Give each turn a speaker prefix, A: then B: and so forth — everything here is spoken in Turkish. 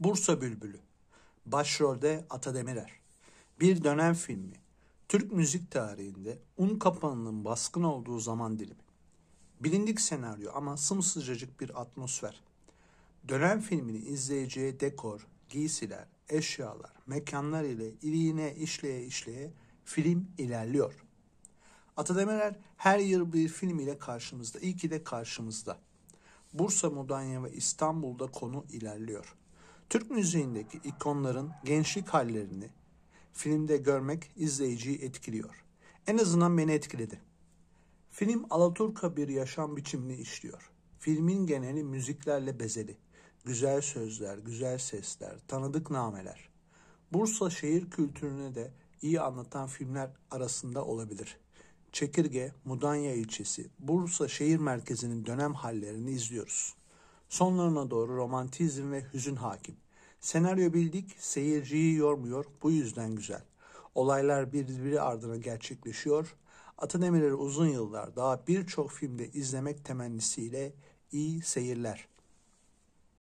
A: Bursa Bülbülü. Başrolde Atademirer. Bir dönem filmi. Türk müzik tarihinde un kapanının baskın olduğu zaman dilimi. Bilindik senaryo ama sımsıcacık bir atmosfer. Dönem filmini izleyiciye dekor, giysiler, eşyalar, mekanlar ile iliğine işleye işleye film ilerliyor. Atademirer her yıl bir film ile karşımızda. İyi ki de karşımızda. Bursa, Mudanya ve İstanbul'da konu ilerliyor. Türk müziğindeki ikonların gençlik hallerini filmde görmek izleyiciyi etkiliyor. En azından beni etkiledi. Film Alaturka bir yaşam biçimini işliyor. Filmin geneli müziklerle bezeli. Güzel sözler, güzel sesler, tanıdık nameler. Bursa şehir kültürünü de iyi anlatan filmler arasında olabilir. Çekirge, Mudanya ilçesi, Bursa şehir merkezinin dönem hallerini izliyoruz. Sonlarına doğru romantizm ve hüzün hakim. Senaryo bildik, seyirciyi yormuyor, bu yüzden güzel. Olaylar birbiri ardına gerçekleşiyor. Atın Emirleri uzun yıllar daha birçok filmde izlemek temennisiyle iyi seyirler.